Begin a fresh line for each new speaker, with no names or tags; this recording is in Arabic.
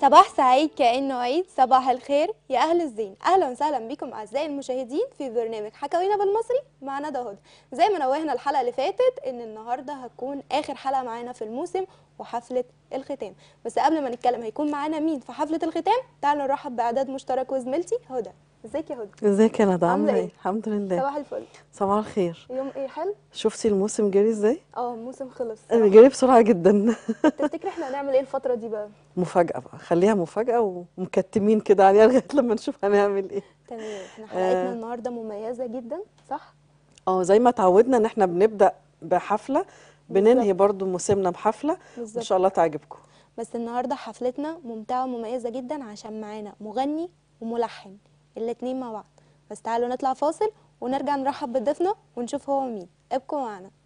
صباح سعيد كأنه عيد صباح الخير يا أهل الزين أهلا وسهلا بكم أعزائي المشاهدين في برنامج حكاوينا بالمصري مع ندى هدى زي ما نوهنا الحلقة اللي فاتت إن النهاردة هتكون آخر حلقة معانا في الموسم وحفلة الختام بس قبل ما نتكلم هيكون معانا مين في حفلة الختام تعالوا نرحب بإعداد مشترك وزميلتي هدى ازيك يا هدى ازيك يا
ندى عامله ايه؟, ايه الحمد لله صباح الفل صباح الخير
يوم ايه حلو
شفتي الموسم جري ازاي
اه الموسم خلص انا
جري بسرعه جدا
تفتكري احنا هنعمل ايه الفتره دي بقى
مفاجاه بقى خليها مفاجاه ومكتمين كده عليها لغايه لما نشوف هنعمل ايه تمام
احنا حلقتنا آه. النهارده مميزه جدا صح
اه زي ما اتعودنا ان احنا بنبدا بحفله بننهي برضو موسمنا بحفله ان شاء الله تعجبكم
بس النهارده حفلتنا ممتعه ومميزه جدا عشان معانا مغني وملحن الاتنين مع بعض بس تعالوا نطلع فاصل ونرجع نرحب بضيفنا ونشوف هو مين ابقوا معنا